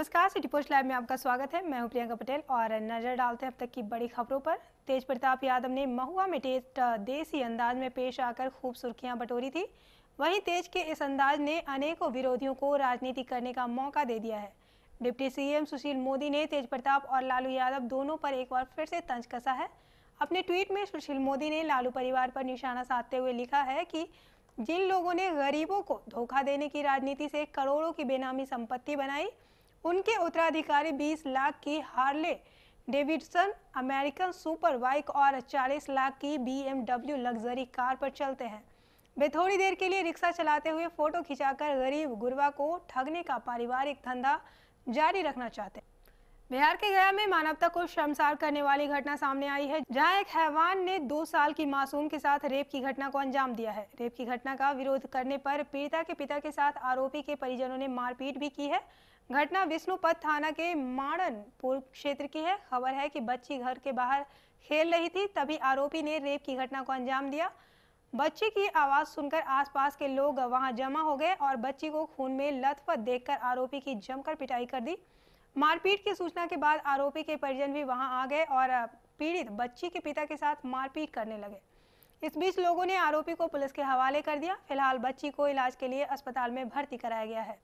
नमस्कार city post live में आपका स्वागत है मैं हूं प्रियंका पटेल और नजर डालते हैं अब तक की बड़ी खबरों पर तेज प्रताप यादव ने महुआ में देसी अंदाज में पेश आकर खूब सुर्खियां बटोरी थी वहीं तेज के इस अंदाज ने अनेकों विरोधियों को राजनीति करने का मौका दे दिया है डिप्टी सीएम सुशील मोदी ने तेज प्रताप और लालू यादव दोनों पर एक बार फिर से तंज कसा है अपने ट्वीट में सुशील मोदी ने लालू परिवार पर निशाना साधते हुए लिखा है कि जिन लोगों ने गरीबों को धोखा देने की राजनीति से करोड़ों की बेनामी संपत्ति बनाई उनके उत्तराधिकारी 20 लाख की Harley Davidson American super bike और 40 लाख की बीएमडब्ल्यू लग्जरी कार पर चलते हैं वे थोड़ी देर के लिए रिक्शा चलाते हुए फोटो खिंचाकर गरीब गुरबा को ठगने का पारिवारिक धंधा जारी रखना चाहते हैं बिहार के गया में मानवता को शर्मसार करने वाली घटना सामने आई है जहां एक हैवान ने दो साल की मासूम के साथ रेप की घटना को अंजाम दिया है रेप की घटना का विरोध करने पर पीड़िता के पिता के साथ आरोपी के परिजनों ने मारपीट भी की है घटना विष्णुपद थाना के माणनपुर क्षेत्र की है खबर है कि बच्ची घर के बाहर खेल रही थी तभी आरोपी ने रेप की घटना को अंजाम दिया बच्ची की आवाज सुनकर आसपास के लोग वहां जमा हो गए और बच्ची को खून में लथपथ देखकर आरोपी की जमकर पिटाई कर दी मारपीट की सूचना के बाद आरोपी के परिजन भी वहां आ गए और पीड़ित बच्ची के पिता के साथ मारपीट करने लगे इस बीच लोगों ने आरोपी को पुलिस के हवाले कर दिया फिलहाल बच्ची को इलाज के लिए अस्पताल में भर्ती कराया गया है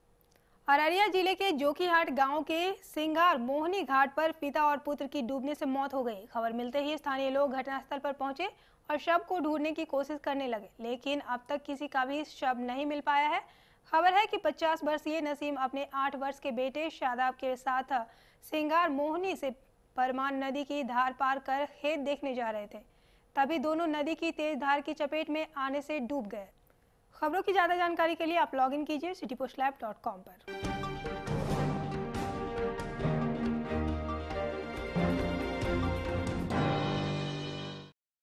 अररिया जिले के जोकीहाट गांव के सिंगार मोहनी घाट पर पिता और पुत्र की डूबने से मौत हो गई खबर मिलते ही स्थानीय लोग घटनास्थल पर पहुंचे और शव को ढूंढने की कोशिश करने लगे लेकिन अब तक किसी का भी शव नहीं मिल पाया है खबर है कि 50 वर्षीय नसीम अपने 8 वर्ष के बेटे शादाब के साथ सिंगार मोहनी से परमान नदी की धार पार कर खेत देखने जा रहे थे तभी दोनों नदी की तेज धार की चपेट में आने से डूब गए खबरों की ज़्यादा जानकारी के लिए आप लॉग इन कीजिए सिटी पोस्ट पर